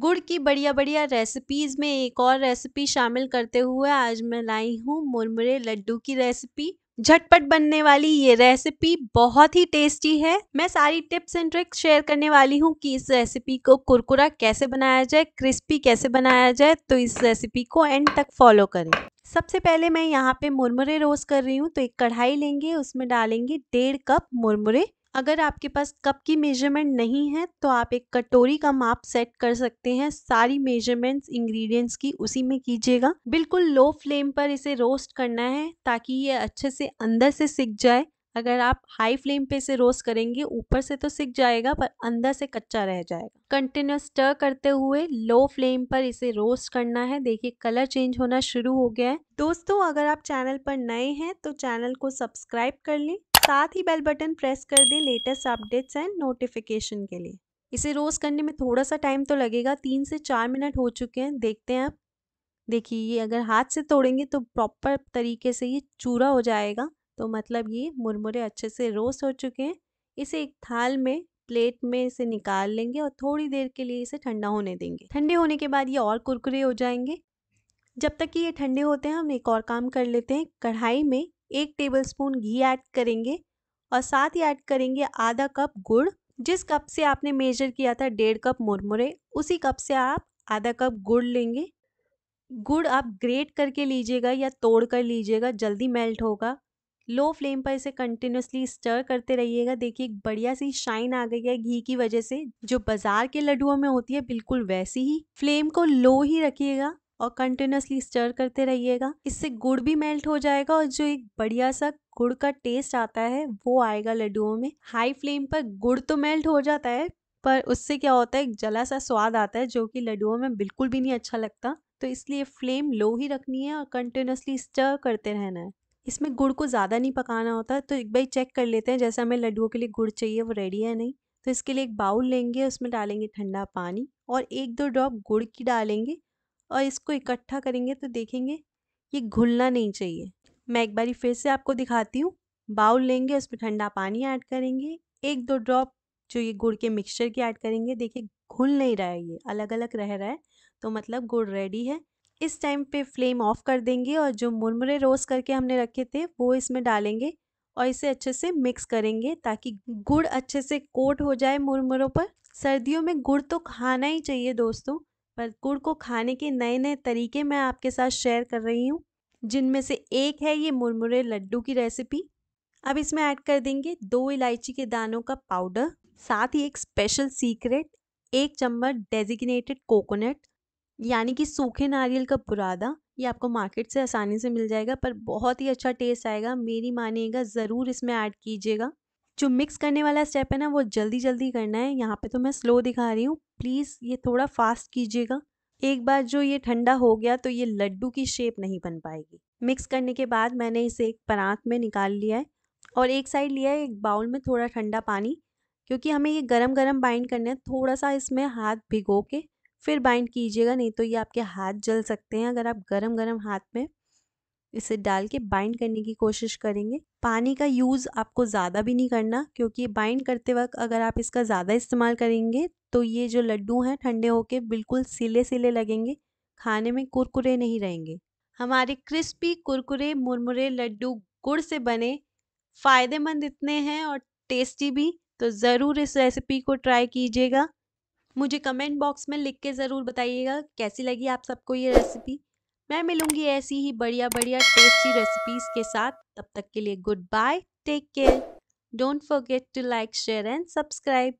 गुड़ की बढ़िया बढ़िया रेसिपीज़ में एक और रेसिपी शामिल करते हुए आज मैं लाई हूँ मुरमुरे लड्डू की रेसिपी झटपट बनने वाली ये रेसिपी बहुत ही टेस्टी है मैं सारी टिप्स एंड ट्रिक्स शेयर करने वाली हूँ कि इस रेसिपी को कुरकुरा कैसे बनाया जाए क्रिस्पी कैसे बनाया जाए तो इस रेसिपी को एंड तक फॉलो करें सबसे पहले मैं यहाँ पे मुरमुरे रोस्ट कर रही हूँ तो एक कढ़ाई लेंगे उसमें डालेंगे डेढ़ कप मुरमुरे अगर आपके पास कप की मेजरमेंट नहीं है तो आप एक कटोरी का माप सेट कर सकते हैं सारी मेजरमेंट्स इंग्रेडिएंट्स की उसी में कीजिएगा बिल्कुल लो फ्लेम पर इसे रोस्ट करना है ताकि ये अच्छे से अंदर से सिक जाए अगर आप हाई फ्लेम पे इसे रोस्ट करेंगे ऊपर से तो सिक जाएगा पर अंदर से कच्चा रह जाएगा कंटिन्यूस स्टर करते हुए लो फ्लेम पर इसे रोस्ट करना है देखिए कलर चेंज होना शुरू हो गया है दोस्तों अगर आप चैनल पर नए हैं तो चैनल को सब्सक्राइब कर लें साथ ही बेल बटन प्रेस कर दें लेटेस्ट अपडेट्स एंड नोटिफिकेशन के लिए इसे रोज़ करने में थोड़ा सा टाइम तो लगेगा तीन से चार मिनट हो चुके हैं देखते हैं आप देखिए ये अगर हाथ से तोड़ेंगे तो प्रॉपर तरीके से ये चूरा हो जाएगा तो मतलब ये मुरमुरे अच्छे से रोस्ट हो चुके हैं इसे एक थाल में प्लेट में इसे निकाल लेंगे और थोड़ी देर के लिए इसे ठंडा होने देंगे ठंडे होने के बाद ये और कुरकुरे हो जाएंगे जब तक कि ये ठंडे होते हैं हम एक और काम कर लेते हैं कढ़ाई में एक टेबलस्पून घी ऐड करेंगे और साथ ही ऐड करेंगे आधा कप गुड़ जिस कप से आपने मेजर किया था डेढ़ कप मुरमुरे उसी कप से आप आधा कप गुड़ लेंगे गुड़ आप ग्रेट करके लीजिएगा या तोड़ कर लीजिएगा जल्दी मेल्ट होगा लो फ्लेम पर इसे कंटिन्यूसली स्टर करते रहिएगा देखिए एक बढ़िया सी शाइन आ गई है घी की वजह से जो बाजार के लड्डुओं में होती है बिल्कुल वैसी ही फ्लेम को लो ही रखिएगा और कंटिन्यूसली स्टर करते रहिएगा इससे गुड़ भी मेल्ट हो जाएगा और जो एक बढ़िया सा गुड़ का टेस्ट आता है वो आएगा लड्डुओं में हाई फ्लेम पर गुड़ तो मेल्ट हो जाता है पर उससे क्या होता है एक जला सा स्वाद आता है जो कि लड्डुओं में बिल्कुल भी नहीं अच्छा लगता तो इसलिए फ्लेम लो ही रखनी है और कंटिन्यूसली स्टर करते रहना है इसमें गुड़ को ज़्यादा नहीं पकाना होता तो एक बार चेक कर लेते हैं जैसे हमें लड्डुओं के लिए गुड़ चाहिए वो रेडी है नहीं तो इसके लिए एक बाउल लेंगे उसमें डालेंगे ठंडा पानी और एक दो ड्रॉप गुड़ की डालेंगे और इसको इकट्ठा करेंगे तो देखेंगे ये घुलना नहीं चाहिए मैं एक बारी फिर से आपको दिखाती हूँ बाउल लेंगे उसमें ठंडा पानी ऐड करेंगे एक दो ड्रॉप जो ये गुड़ के मिक्सचर के ऐड करेंगे देखिए घुल नहीं रहा है ये अलग अलग रह रहा है तो मतलब गुड़ रेडी है इस टाइम पे फ्लेम ऑफ कर देंगे और जो मुरमुरे रोस्ट करके हमने रखे थे वो इसमें डालेंगे और इसे अच्छे से मिक्स करेंगे ताकि गुड़ अच्छे से कोट हो जाए मुरमुरों पर सर्दियों में गुड़ तो खाना ही चाहिए दोस्तों पर गुड़ को खाने के नए नए तरीके मैं आपके साथ शेयर कर रही हूँ जिनमें से एक है ये मुरमुरे लड्डू की रेसिपी अब इसमें ऐड कर देंगे दो इलायची के दानों का पाउडर साथ ही एक स्पेशल सीक्रेट एक चम्मच डेजिग्नेटेड कोकोनट यानी कि सूखे नारियल का बुरादा ये आपको मार्केट से आसानी से मिल जाएगा पर बहुत ही अच्छा टेस्ट आएगा मेरी मानिएगा ज़रूर इसमें ऐड कीजिएगा जो मिक्स करने वाला स्टेप है ना वो जल्दी जल्दी करना है यहाँ पे तो मैं स्लो दिखा रही हूँ प्लीज़ ये थोड़ा फास्ट कीजिएगा एक बार जो ये ठंडा हो गया तो ये लड्डू की शेप नहीं बन पाएगी मिक्स करने के बाद मैंने इसे एक परात में निकाल लिया है और एक साइड लिया है एक बाउल में थोड़ा ठंडा पानी क्योंकि हमें ये गरम गरम बाइंड करना है थोड़ा सा इसमें हाथ भिगो के फिर बाइंड कीजिएगा नहीं तो ये आपके हाथ जल सकते हैं अगर आप गरम गरम हाथ में इसे डाल के बाइंड करने की कोशिश करेंगे पानी का यूज़ आपको ज़्यादा भी नहीं करना क्योंकि बाइंड करते वक्त अगर आप इसका ज़्यादा इस्तेमाल करेंगे तो ये जो लड्डू हैं ठंडे होके बिल्कुल सिले सिले लगेंगे खाने में कुरकुरे नहीं रहेंगे हमारे क्रिस्पी कुरकुरे मुरमुरे लड्डू गुड़ से बने फ़ायदेमंद इतने हैं और टेस्टी भी तो ज़रूर इस रेसिपी को ट्राई कीजिएगा मुझे कमेंट बॉक्स में लिख के ज़रूर बताइएगा कैसी लगी आप सबको ये रेसिपी मैं मिलूंगी ऐसी ही बढ़िया बढ़िया टेस्टी रेसिपीज के साथ तब तक के लिए goodbye take care don't forget to like share and subscribe